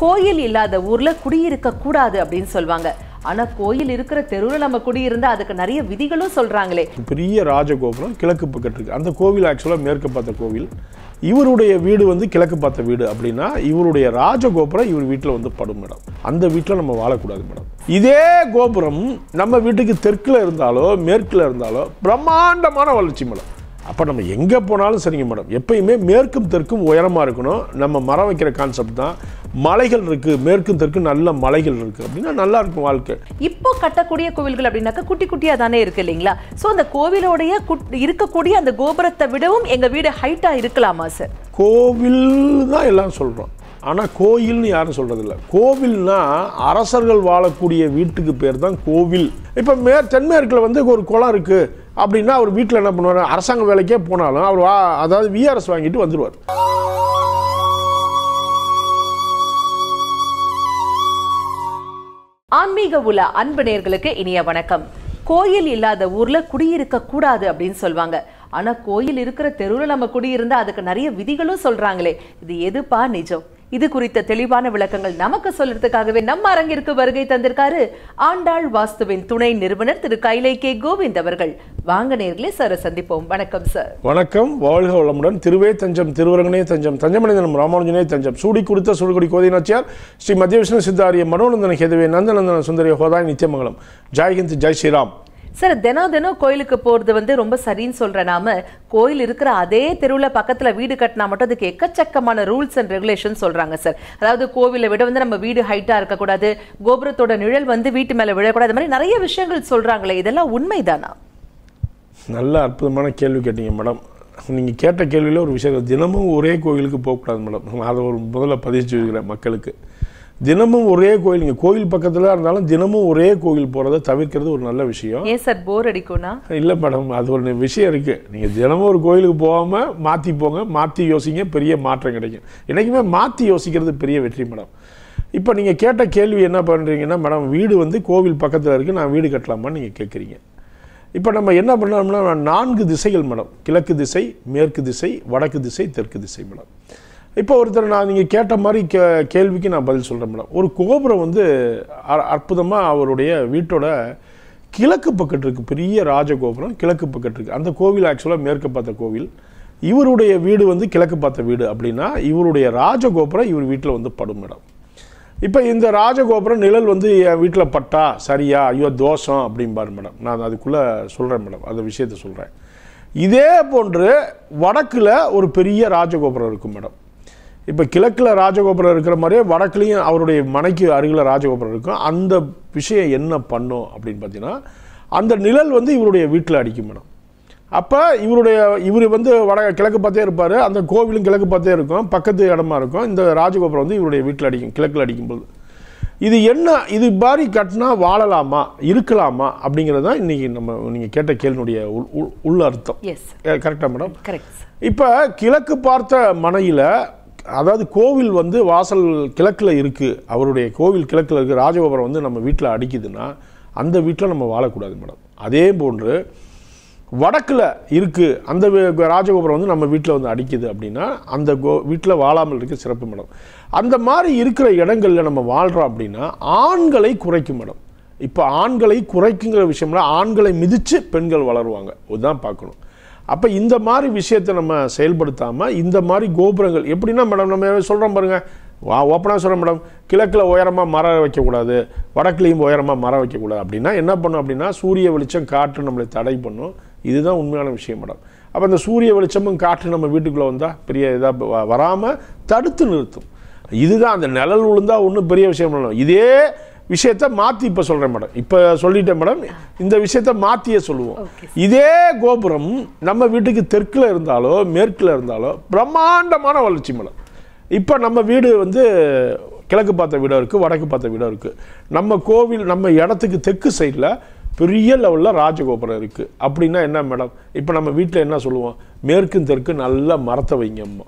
கோயில் இல்லாத ஊரில் குடியிருக்க கூடாது அப்படின்னு சொல்லுவாங்க ஆனால் கோயில் இருக்கிற தெருவில் நம்ம குடியிருந்தால் அதுக்கு நிறைய விதிகளும் சொல்கிறாங்களே பெரிய ராஜகோபுரம் கிழக்கு பக்கத்து அந்த கோவில் ஆக்சுவலாக மேற்கு பார்த்த கோவில் இவருடைய வீடு வந்து கிழக்கு பார்த்த வீடு அப்படின்னா இவருடைய ராஜகோபுரம் இவர் வீட்டில் வந்து படும் மேடம் அந்த வீட்டில் நம்ம வாழக்கூடாது மேடம் இதே கோபுரம் நம்ம வீட்டுக்கு தெற்கில் இருந்தாலோ மேற்கில் இருந்தாலோ பிரம்மாண்டமான வளர்ச்சி மேடம் அப்போ நம்ம எங்கே போனாலும் சரிங்க மேடம் எப்பயுமே மேற்கும் தெற்கும் உயரமாக இருக்கணும் நம்ம மரம் வைக்கிற கான்செப்ட் தான் மலைகள் இருக்குது மேற்கு தெற்கு நல்ல மலைகள் இருக்குது அப்படின்னா நல்லா இருக்கும் வாழ்க்கை இப்போ கட்டக்கூடிய கோவில்கள் அப்படின்னாக்கா குட்டி குட்டியாக தானே இருக்குது இல்லைங்களா ஸோ அந்த கோவிலோடைய இருக்கக்கூடிய அந்த கோபுரத்தை விடவும் எங்கள் வீடு ஹைட்டாக இருக்கலாமா சார் கோவில் தான் எல்லாம் சொல்கிறோம் ஆனால் கோயில்னு யாரும் சொல்கிறதில்ல கோவில்னா அரசர்கள் வாழக்கூடிய வீட்டுக்கு பேர் தான் கோவில் இப்போ மே தென்மேற்கில் வந்து ஒரு குளம் இருக்குது அப்படின்னா அவர் வீட்டில் என்ன பண்ணுவார் அரசாங்க வேலைக்கே போனாலும் அவர் அதாவது விஆர்எஸ் வாங்கிட்டு வந்துடுவார் ஆன்மீக உல அன்பு நேர்களுக்கு இனிய வணக்கம் கோயில் இல்லாத ஊர்ல குடியிருக்க கூடாது அப்படின்னு சொல்லுவாங்க ஆனா கோயில் இருக்கிற தெருவில் நம்ம குடியிருந்தா அதுக்கு நிறைய விதிகளும் சொல்றாங்களே இது எதுப்பா நிஜம் இது குறித்த தெளிவான விளக்கங்கள் நமக்கு சொல்றதுக்காகவே நம்ம அரங்கிற்கு வருகை தந்திருக்காரு ஆண்டாள் வாஸ்துவின் துணை நிறுவனர் திரு கைலை கே கோவிந்த் அவர்கள் வாங்க நேர்களே சாரை சந்திப்போம் வணக்கம் சார் வணக்கம் வாழ்க வளமுடன் திருவே தஞ்சம் திருவரங்கனே தஞ்சம் தஞ்சமணிந்தனம் ராமானுஜனே தஞ்சம் சூடி கொடுத்த சூடுகுடி கோதை ஸ்ரீ மத்திய விஷ்ணு சித்தாரிய மனோநந்தன ஹேதுவே நந்தநந்தன சுந்தரிய ஹோதாய் நித்தியமங்கலம் ஜெய்ஹிந்த் ஜெய் ஸ்ரீராம் சார் தினம் தினம் கோயிலுக்கு போகிறது வந்து ரொம்ப சரின்னு சொல்கிற நாம கோயில் இருக்கிற அதே தெருவில் பக்கத்தில் வீடு கட்டினா மட்டும் அதுக்கு எக்கச்சக்கமான ரூல்ஸ் அண்ட் ரெகுலேஷன் சொல்கிறாங்க சார் அதாவது கோவிலை விட வந்து நம்ம வீடு ஹைட்டாக இருக்கக்கூடாது கோபுரத்தோட நிழல் வந்து வீட்டு மேலே விழக்கூடாது மாதிரி நிறைய விஷயங்கள் சொல்கிறாங்களே இதெல்லாம் உண்மைதானா நல்ல அற்புதமான கேள்வி கேட்டீங்க மேடம் நீங்கள் கேட்ட கேள்வியில் ஒரு விஷயம் தினமும் ஒரே கோயிலுக்கு போகக்கூடாது மேடம் அதை ஒரு முதல்ல பதிச்சு வைக்கிறேன் மக்களுக்கு தினமும் ஒரே கோயில் நீங்கள் கோயில் பக்கத்தில் இருந்தாலும் தினமும் ஒரே கோயில் போகிறத தவிர்க்கிறது ஒரு நல்ல விஷயம் ஏன் சார் போர் அடிக்கும்னா இல்லை மேடம் அது ஒரு விஷயம் இருக்குது நீங்கள் தினமும் ஒரு கோயிலுக்கு போகாமல் மாற்றி போங்க மாற்றி யோசிங்க பெரிய மாற்றம் கிடைக்கும் என்றைக்குமே மாற்றி யோசிக்கிறது பெரிய வெற்றி மேடம் இப்போ நீங்கள் கேட்ட கேள்வி என்ன பண்ணுறீங்கன்னா மேடம் வீடு வந்து கோவில் பக்கத்தில் இருக்குது நான் வீடு கட்டலாமான்னு நீங்கள் கேட்குறீங்க இப்போ நம்ம என்ன பண்ணோம்னா நான்கு திசைகள் மேடம் கிழக்கு திசை மேற்கு திசை வடக்கு திசை தெற்கு திசை மேடம் இப்போ ஒருத்தர் நான் நீங்கள் கேட்ட மாதிரி கே கேள்விக்கு நான் பதில் சொல்கிறேன் மேடம் ஒரு கோபுரம் வந்து அற்புதமாக அவருடைய வீட்டோட கிழக்கு பக்கத்துக்கு இருக்குது பெரிய ராஜகோபுரம் கிழக்கு பக்கத்துக்கு அந்த கோவில் ஆக்சுவலாக மேற்கு பார்த்த கோவில் இவருடைய வீடு வந்து கிழக்கு பார்த்த வீடு அப்படின்னா இவருடைய ராஜகோபுரம் இவர் வீட்டில் வந்து படும் மேடம் இப்போ இந்த ராஜகோபுரம் நிழல் வந்து என் வீட்டில் பட்டா சரியா ஐயோ தோஷம் அப்படிம்பாரு மேடம் நான் அதுக்குள்ளே சொல்கிறேன் மேடம் அந்த விஷயத்த சொல்கிறேன் இதே போன்று வடக்கில் ஒரு பெரிய ராஜகோபுரம் இருக்கும் மேடம் இப்போ கிழக்கில் ராஜகோபுரம் இருக்கிற மாதிரியே வடக்குலேயும் அவருடைய மனைக்கு அருகில் ராஜகோபுரம் இருக்கும் அந்த விஷயம் என்ன பண்ணும் அப்படின்னு பார்த்தீங்கன்னா அந்த நிழல் வந்து இவருடைய வீட்டில் அடிக்கும் மேடம் அப்போ இவருடைய இவர் வந்து வட கிழக்கு பார்த்தே இருப்பார் அந்த கோவிலும் கிழக்கு பார்த்தே இருக்கும் பக்கத்து இடமா இருக்கும் இந்த ராஜகோபுரம் வந்து இவருடைய வீட்டில் அடிக்கும் கிழக்கில் அடிக்கும்போது இது என்ன இது மாதிரி கட்டினா வாழலாமா இருக்கலாமா அப்படிங்கிறது தான் இன்றைக்கி நம்ம நீங்கள் கேட்ட கேள்வினுடைய உள்ள அர்த்தம் கரெக்டாக மேடம் இப்போ கிழக்கு பார்த்த மனையில் அதாவது கோவில் வந்து வாசல் கிழக்கில் இருக்குது அவருடைய கோவில் கிழக்கில் இருக்குது ராஜகோபுரம் வந்து நம்ம வீட்டில் அடிக்குதுன்னா அந்த வீட்டில் நம்ம வாழக்கூடாது மேடம் அதே போன்று வடக்கில் இருக்குது அந்த ராஜகோபுரம் வந்து நம்ம வீட்டில் வந்து அடிக்குது அப்படின்னா அந்த கோ வீட்டில் வாழாமல் இருக்க சிறப்பு மேடம் அந்த மாதிரி இருக்கிற இடங்களில் நம்ம வாழ்கிறோம் அப்படின்னா ஆண்களை குறைக்கும் மேடம் இப்போ ஆண்களை குறைக்குங்கிற விஷயம்ல ஆண்களை மிதித்து பெண்கள் வளருவாங்க இதுதான் பார்க்கணும் அப்போ இந்த மாதிரி விஷயத்தை நம்ம செயல்படுத்தாமல் இந்த மாதிரி கோபுரங்கள் எப்படின்னா மேடம் நம்ம சொல்கிறோம் பாருங்கள் வா ஓப்பனாக சொல்கிறேன் மேடம் கிழக்கில் உயரமாக மரம் வைக்கக்கூடாது வடக்குலேயும் உயரமாக மரம் வைக்கக்கூடாது அப்படின்னா என்ன பண்ணும் அப்படின்னா சூரிய வெளிச்சம் காற்று நம்மளை தடை பண்ணும் இதுதான் உண்மையான விஷயம் மேடம் அப்போ இந்த சூரிய வெளிச்சமும் காற்று நம்ம வீட்டுக்குள்ளே வந்தால் பெரிய இதாக வராமல் தடுத்து நிறுத்தும் இதுதான் அந்த நிழல் விழுந்தால் ஒன்றும் பெரிய விஷயம் இல்லை இதே விஷயத்த மாற்றி இப்போ சொல்கிறேன் மேடம் இப்போ சொல்லிட்டேன் மேடம் இந்த விஷயத்த மாற்றியே சொல்லுவோம் இதே கோபுரம் நம்ம வீட்டுக்கு தெற்கில் இருந்தாலோ மேற்கில் இருந்தாலோ பிரம்மாண்டமான வளர்ச்சி மேடம் இப்போ நம்ம வீடு வந்து கிழக்கு பார்த்த வீடாக இருக்குது வடக்கு பார்த்த வீடாக இருக்குது நம்ம கோவில் நம்ம இடத்துக்கு தெற்கு சைடில் பெரிய லெவலில் ராஜகோபுரம் இருக்குது அப்படின்னா என்ன மேடம் இப்போ நம்ம வீட்டில் என்ன சொல்லுவோம் மேற்கும் தெற்கு நல்ல மரத்தை வைங்க அம்மா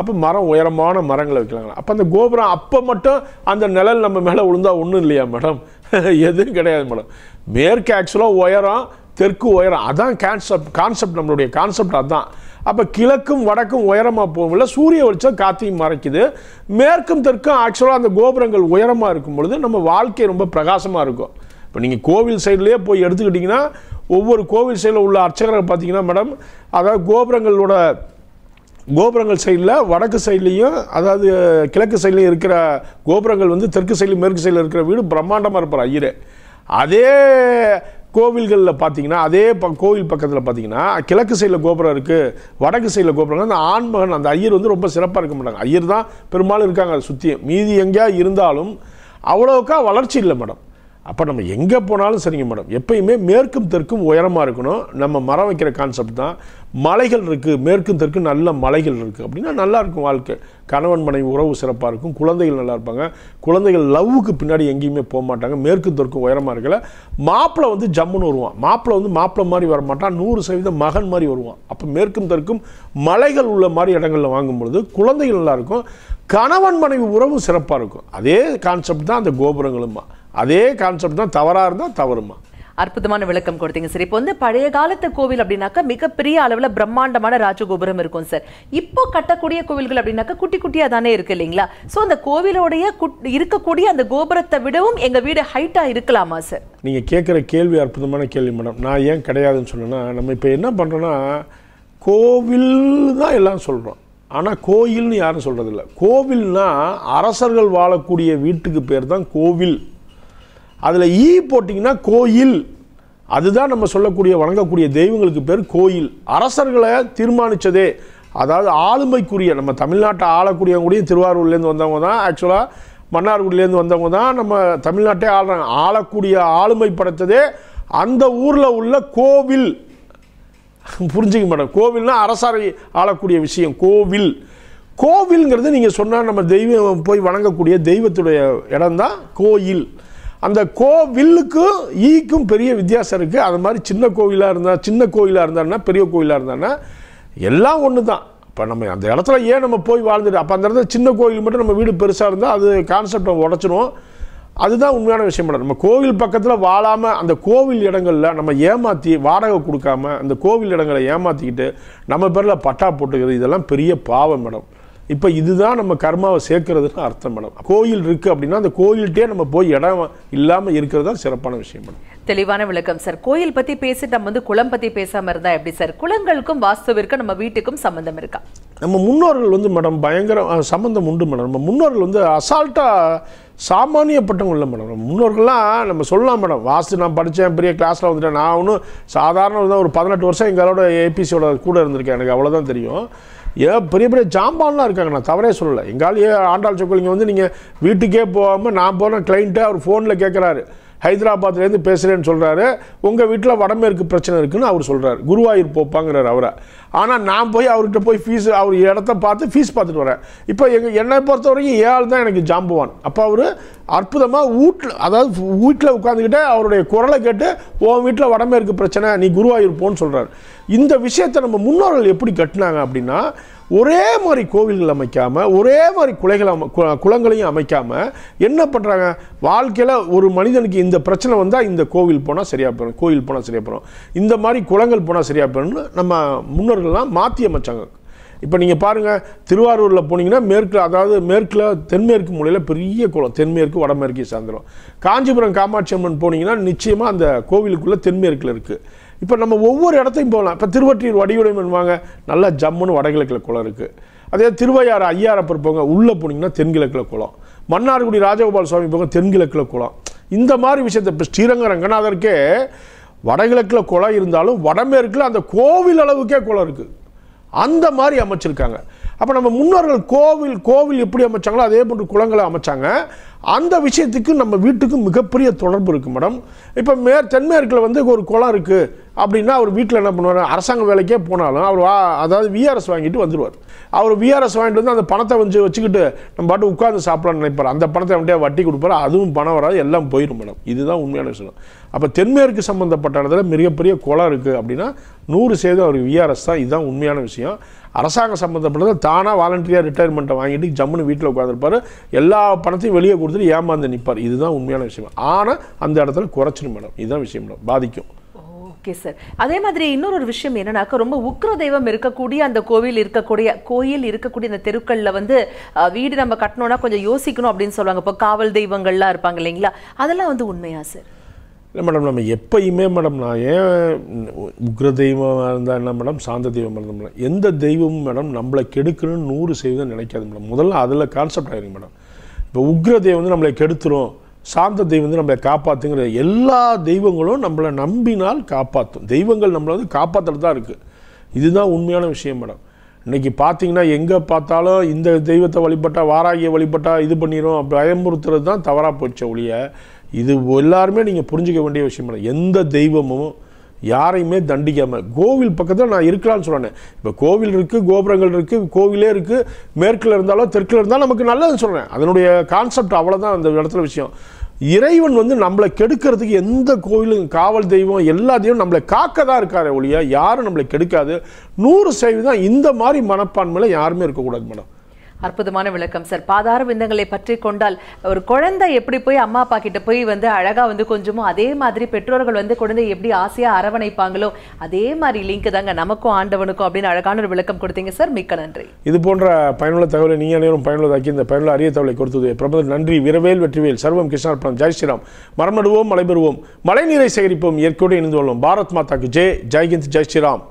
அப்போ மரம் உயரமான மரங்களை வைக்கலாங்களா அப்போ அந்த கோபுரம் அப்போ மட்டும் அந்த நிழல் நம்ம மேலே விழுந்தால் ஒன்றும் இல்லையா மேடம் எதுவும் கிடையாது மேடம் மேற்கு ஆக்சுவலாக உயரம் தெற்கு உயரம் அதான் கான்செப்ட் கான்செப்ட் நம்மளுடைய கான்செப்ட் அதுதான் அப்போ கிழக்கும் வடக்கும் உயரமாக போகல சூரிய வெளிச்சம் காத்தையும் மறைக்குது மேற்கும் தெற்கும் ஆக்சுவலாக அந்த கோபுரங்கள் உயரமாக இருக்கும் பொழுது நம்ம வாழ்க்கை ரொம்ப பிரகாசமாக இருக்கும் இப்போ நீங்கள் கோவில் சைட்லேயே போய் எடுத்துக்கிட்டிங்கன்னா ஒவ்வொரு கோவில் சைடில் உள்ள அர்ச்சகர்கள் பார்த்தீங்கன்னா மேடம் அதாவது கோபுரங்களோட கோபுரங்கள் சைடில் வடக்கு சைட்லேயும் அதாவது கிழக்கு சைட்லையும் இருக்கிற கோபுரங்கள் வந்து தெற்கு சைடில் மேற்கு சைடில் இருக்கிற வீடு பிரம்மாண்டமாக இருப்பார் ஐயர் அதே கோவில்களில் பார்த்தீங்கன்னா அதே ப கோவில் பக்கத்தில் பார்த்தீங்கன்னா கிழக்கு சைடில் கோபுரம் இருக்குது வடக்கு சைடில் கோபுரம் அந்த ஆண்மகன் அந்த ஐயர் வந்து ரொம்ப சிறப்பாக இருக்க மாட்டாங்க ஐயர் தான் பெரும்பாலும் இருக்காங்க அதை சுற்றியும் மீதி எங்கேயா இருந்தாலும் அவ்வளோக்கா வளர்ச்சி இல்லை மேடம் அப்போ நம்ம எங்கே போனாலும் சரிங்க மேடம் எப்பயுமே மேற்கும் தெற்கும் உயரமாக இருக்கணும் நம்ம மரம் வைக்கிற கான்செப்ட் தான் மலைகள் இருக்குது மேற்கும் தெற்கும் நல்ல மலைகள் இருக்குது அப்படின்னா நல்லாயிருக்கும் வாழ்க்கை கணவன் மனைவி உறவு சிறப்பாக இருக்கும் குழந்தைகள் நல்லா இருப்பாங்க குழந்தைகள் லவ்வுக்கு பின்னாடி எங்கேயுமே போக மாட்டாங்க மேற்கும் தெற்கும் உயரமாக இருக்கல மாப்பிள்ளை வந்து ஜம்முன்னு வருவான் மாப்பிள்ளை வந்து மாப்பிள்ளை மாதிரி வர மாட்டான் நூறு சதவீதம் மகன் மாதிரி வருவான் அப்போ மேற்கும் தெற்கும் மலைகள் உள்ள மாதிரி இடங்களில் வாங்கும்பொழுது குழந்தைகள் நல்லாயிருக்கும் கணவன் மனைவி உறவும் சிறப்பாக இருக்கும் அதே கான்செப்ட் தான் அந்த கோபுரங்களுமா அதே கான்செப்ட் தான் தவறாக இருந்தால் தவறுமா அற்புதமான விளக்கம் கொடுத்தீங்க சார் இப்போ வந்து பழைய காலத்து கோவில் அப்படின்னாக்கா மிகப்பெரிய அளவில் பிரம்மாண்டமான ராஜகோபுரம் இருக்கும் சார் இப்போ கட்டக்கூடிய கோவில்கள் அப்படின்னாக்கா குட்டி குட்டியாக தானே இருக்கு இல்லைங்களா ஸோ அந்த கோவிலோடைய இருக்கக்கூடிய அந்த கோபுரத்தை விடவும் எங்கள் வீடு ஹைட்டாக இருக்கலாமா சார் நீங்கள் கேட்குற கேள்வி அற்புதமான கேள்வி மேடம் நான் ஏன் கிடையாதுன்னு சொன்னால் நம்ம இப்போ என்ன பண்ணுறோன்னா கோவில் தான் எல்லாம் சொல்கிறோம் ஆனால் கோயில்னு யாரும் சொல்கிறதில்ல கோவில்னால் அரசர்கள் வாழக்கூடிய வீட்டுக்கு பேர் தான் கோவில் அதில் ஈ e போட்டிங்கன்னா கோயில் அதுதான் நம்ம சொல்லக்கூடிய வணங்கக்கூடிய தெய்வங்களுக்கு பேர் கோயில் அரசர்களை தீர்மானித்ததே அதாவது ஆளுமைக்குரிய நம்ம தமிழ்நாட்டை ஆளக்கூடியவங்க கூடயும் திருவாரூர்லேருந்து வந்தவங்க தான் ஆக்சுவலாக மன்னார்குடியிலேருந்து வந்தவங்க தான் நம்ம தமிழ்நாட்டே ஆளுறாங்க ஆளக்கூடிய ஆளுமை படைத்ததே அந்த ஊரில் உள்ள கோவில் புரிஞ்சுக்க மாட்டோம் கோவில்னா அரசரை ஆளக்கூடிய விஷயம் கோவில் கோவில்ங்கிறது நீங்கள் சொன்னால் நம்ம தெய்வம் போய் வணங்கக்கூடிய தெய்வத்துடைய இடம் தான் கோயில் அந்த கோவிலுக்கும் ஈக்கும் பெரிய வித்தியாசம் இருக்குது அது மாதிரி சின்ன கோவிலாக இருந்தால் சின்ன கோவிலாக இருந்தாருன்னா பெரிய கோவிலாக இருந்தான்னா எல்லாம் ஒன்று தான் இப்போ நம்ம அந்த இடத்துல ஏன் நம்ம போய் வாழ்ந்துட்டு அப்போ அந்த இடத்துல சின்ன கோவில் மட்டும் நம்ம வீடு பெருசாக இருந்தால் அது கான்செப்ட் உடச்சிடும் உடச்சிரும் அதுதான் உண்மையான விஷயம் நம்ம கோவில் பக்கத்தில் வாழாமல் அந்த கோவில் இடங்களில் நம்ம ஏமாற்றி வாடகை கொடுக்காம அந்த கோவில் இடங்களை ஏமாற்றிக்கிட்டு நம்ம பேரில் பட்டா போட்டுக்கிறது இதெல்லாம் பெரிய பாவம் மேடம் இப்போ இதுதான் நம்ம கர்மாவை சேர்க்கறதுன்னு அர்த்தம் மேடம் கோயில் இருக்குது அப்படின்னா அந்த கோயில்கிட்டே நம்ம போய் இடம் இல்லாமல் இருக்கிறது தான் சிறப்பான விஷயம் மேடம் தெளிவான விளக்கம் சார் கோயில் பற்றி பேசிட்டு நம்ம வந்து குளம் பற்றி பேசாமல் இருந்தால் எப்படி சார் குளங்களுக்கும் வாஸ்துவிற்கும் நம்ம வீட்டுக்கும் சம்பந்தம் இருக்கா நம்ம முன்னோர்கள் வந்து மேடம் பயங்கர சம்மந்தம் உண்டு மேடம் நம்ம முன்னோர்கள் வந்து அசால்ட்டாக சாமானியப்பட்டவங்க இல்லை மேடம் முன்னோர்கள்லாம் நம்ம சொல்லலாம் மேடம் வாஸ்து நான் படித்தேன் பெரிய கிளாஸில் வந்துட்டேன் நான் ஒன்றும் சாதாரண ஒரு பதினெட்டு வருஷம் எங்களோட ஏபிசியோட கூட இருந்திருக்கேன் எனக்கு அவ்வளோதான் தெரியும் ஏன் பெரிய பெரிய ஜாம்பான்லாம் இருக்காங்க நான் தவறே சொல்லலை எங்காலும் ஏ ஆண்டாள் சொக்கலிங்க வந்து நீங்கள் வீட்டுக்கே போகாமல் நான் போன கிளைண்ட்டை அவர் ஃபோனில் கேட்குறாரு ஹைதராபாத்லேருந்து பேசுகிறேன்னு சொல்கிறாரு உங்கள் வீட்டில் வடமேற்கு பிரச்சனை இருக்குதுன்னு அவர் சொல்கிறார் குருவாயூர் போப்பாங்கிறார் அவரை ஆனால் நான் போய் அவர்கிட்ட போய் ஃபீஸ் அவர் இடத்த பார்த்து ஃபீஸ் பார்த்துட்டு வரேன் இப்போ எங்கள் என்னை பொறுத்த வரைக்கும் ஏழு தான் எனக்கு ஜாம்புவான் அப்போ அவர் அற்புதமாக வீட்டில் அதாவது வீட்டில் உட்காந்துக்கிட்டே அவருடைய குரலை கேட்டு உன் வீட்டில் வடமேற்கு பிரச்சனை நீ குருவாயூர் போன்னு சொல்கிறார் இந்த விஷயத்தை நம்ம முன்னோர்கள் எப்படி கட்டினாங்க அப்படின்னா ஒரே மாதிரி கோவில்கள் அமைக்காமல் ஒரே மாதிரி குலைகள் அம குளங்களையும் அமைக்காமல் என்ன பண்ணுறாங்க வாழ்க்கையில் ஒரு மனிதனுக்கு இந்த பிரச்சனை வந்தால் இந்த கோவில் போனால் சரியாக போயிடும் கோவில் போனால் சரியாக போயிடும் இந்த மாதிரி குளங்கள் போனால் சரியாக போயிடும்னு நம்ம முன்னோர்கள்லாம் மாற்றி அமைச்சாங்க இப்போ நீங்கள் பாருங்கள் திருவாரூரில் போனீங்கன்னா மேற்கில் அதாவது மேற்கில் தென்மேற்கு மூலையில் பெரிய குளம் தென்மேற்கு வடமேற்கு சாயந்தரம் காஞ்சிபுரம் காமாட்சி அம்மன் போனீங்கன்னா நிச்சயமாக அந்த கோவிலுக்குள்ளே தென்மேற்கில் இருக்குது இப்போ நம்ம ஒவ்வொரு இடத்தையும் போகலாம் இப்போ திருவற்றியூர் வடிவுடைமை பண்ணுவாங்க நல்லா ஜம்முன்னு வடகிழக்கில் குளம் இருக்குது அதே திருவையாறு ஐயாரப்பர் போங்க உள்ளே போனீங்கன்னா தென்கிழக்கில் குளம் மன்னார்குடி ராஜகோபால் சுவாமி போங்க தென்கிழக்கில் குளம் இந்த மாதிரி விஷயத்தை இப்போ ஸ்ரீரங்க ரங்கநாதருக்கே வடகிழக்கில் குளம் இருந்தாலும் வடமேற்கில் அந்த கோவில் அளவுக்கே குளம் இருக்குது அந்த மாதிரி அமைச்சிருக்காங்க அப்போ நம்ம முன்னோர்கள் கோவில் கோவில் எப்படி அமைச்சாங்களோ அதே போன்று குளங்களை அமைச்சாங்க அந்த விஷயத்துக்கு நம்ம வீட்டுக்கு மிகப்பெரிய தொடர்பு இருக்குது மேடம் இப்போ மே தென்மேற்கில் வந்து ஒரு குளம் இருக்குது அப்படின்னா அவர் வீட்டில் என்ன பண்ணுவார் அரசாங்க வேலைக்கே போனாலும் அவர் வா அதாவது விஆர்எஸ் வாங்கிட்டு வந்துடுவார் அவர் விஆர்எஸ் வாங்கிட்டு வந்து அந்த பணத்தை வந்து வச்சுக்கிட்டு நம்ம பாட்டு உட்காந்து சாப்பிடலாம்னு நினைப்பார் அந்த பணத்தை அவன்கிட்ட வட்டி கொடுப்பார் அதுவும் பணம் வராது எல்லாம் போயிடும் மேடம் இதுதான் உண்மையான விஷயம் அப்போ தென்மேற்கு சம்மந்தப்பட்ட இடத்துல மிகப்பெரிய குளம் இருக்குது அப்படின்னா நூறு சேதம் அவருக்கு விஆர்எஸ் தான் இதுதான் உண்மையான விஷயம் அரசாங்கம் சம்மந்தப்பட்டது தானாக வாலண்டியராக ரிட்டையர்மெண்ட்டை வாங்கிட்டு ஜம்முன்னு வீட்டில் உட்காந்துருப்பார் எல்லா பணத்தையும் வெளியே கொடுத்துட்டு ஏமாந்து நிற்பார் இதுதான் உண்மையான விஷயம் ஆனால் அந்த இடத்துல குறைச்சிடும் மேடம் இதுதான் விஷயம் மேடம் பாதிக்கும் ஓகே சார் அதே மாதிரி இன்னொரு ஒரு விஷயம் என்னன்னாக்கா ரொம்ப உக்ர தெய்வம் இருக்கக்கூடிய அந்த கோவில் இருக்கக்கூடிய கோயில் இருக்கக்கூடிய அந்த தெருக்களில் வந்து வீடு நம்ம கட்டணும்னா கொஞ்சம் யோசிக்கணும் அப்படின்னு சொல்லுவாங்க இப்போ காவல் தெய்வங்கள்லாம் இருப்பாங்க இல்லைங்களா அதெல்லாம் வந்து உண்மையா சார் இல்லை மேடம் நம்ம எப்பயுமே மேடம் நான் ஏன் உக்ர தெய்வமாக இருந்தால் என்ன மேடம் சாந்த தெய்வமாக இருந்தால் மேடம் எந்த தெய்வமும் மேடம் நம்மளை கெடுக்கணும்னு நூறு செய்வதும் நினைக்காது மேடம் முதல்ல அதில் கான்செப்ட் ஆகிருங்க மேடம் இப்போ உக்ர தெய்வம் வந்து நம்மளை கெடுத்துரும் சாந்த தெய்வம் வந்து நம்மளை காப்பாற்றுங்கிற எல்லா தெய்வங்களும் நம்மளை நம்பினால் காப்பாற்றும் தெய்வங்கள் நம்மளை வந்து காப்பாற்றுறது தான் இருக்குது இதுதான் உண்மையான விஷயம் மேடம் இன்றைக்கி பார்த்தீங்கன்னா எங்கே பார்த்தாலும் இந்த தெய்வத்தை வழிபட்டால் வாராகியை வழிபட்டால் இது பண்ணிடும் பயமுறுத்துறது தான் தவறாக போச்ச ஒழிய இது எல்லாருமே நீங்கள் புரிஞ்சிக்க வேண்டிய விஷயம் மேடம் எந்த தெய்வமும் யாரையுமே தண்டிக்காமல் கோவில் பக்கத்தில் நான் இருக்கலாம்னு சொன்னேன் இப்போ கோவில் இருக்குது கோபுரங்கள் இருக்குது கோவிலே இருக்குது மேற்கில் இருந்தாலும் தெற்கில் இருந்தாலும் நமக்கு நல்லதுன்னு சொல்கிறேன் அதனுடைய கான்செப்ட் அவ்வளோதான் அந்த இடத்துல விஷயம் இறைவன் வந்து நம்மளை கெடுக்கிறதுக்கு எந்த கோவிலும் காவல் தெய்வம் எல்லாத்தையும் நம்மளை காக்க தான் இருக்காரு ஒழிய யாரும் நம்மளை கெடுக்காது நூறு சதவீதம் இந்த மாதிரி மனப்பான்மையில் யாருமே இருக்கக்கூடாது மேடம் அற்புதமான விளக்கம் சார் பாதார விந்தங்களை பற்றி கொண்டால் ஒரு குழந்தை எப்படி போய் அம்மா அப்பா கிட்ட போய் வந்து அழகா வந்து கொஞ்சமோ அதே மாதிரி பெற்றோர்கள் வந்து குழந்தையை எப்படி ஆசையா அரவணைப்பாங்களோ அதே மாதிரி லிங்க் தாங்க நமக்கும் ஆண்டவனுக்கும் அப்படின்னு அழகான ஒரு விளக்கம் கொடுத்தீங்க சார் மிக்க நன்றி இது போன்ற பயனுள்ள தகவலை நீங்க அனைவரும் பயனுள்ளதாக்கி இந்த பயனுள்ள அரிய தகவலை கொடுத்தது பிரபல நன்றி விரவேல் வெற்றிவேல் சர்வம் கிருஷ்ணார்பணம் ஜெய் ஸ்ரீராம் மரமடுவோம் மலைபெறுவோம் மழைநீரை சேகரிப்போம் இயற்கையோடு இணைந்து கொள்வோம் பாரத் மாதாக்கு ஜெய் ஜெய்ஹிந்த் ஜெய் ஸ்ரீராம்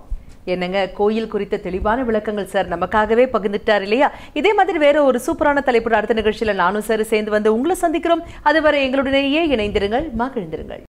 என்னங்க கோயில் குறித்த தெளிவான விளக்கங்கள் சார் நமக்காகவே பகிர்ந்துட்டார் இல்லையா இதே மாதிரி வேற ஒரு சூப்பரான தலைப்பு அடுத்த நிகழ்ச்சியில் நானும் சார் சேர்ந்து வந்து உங்களை சந்திக்கிறோம் அதுவரை எங்களுடனேயே இணைந்திருங்கள் மகிழ்ந்திருங்கள்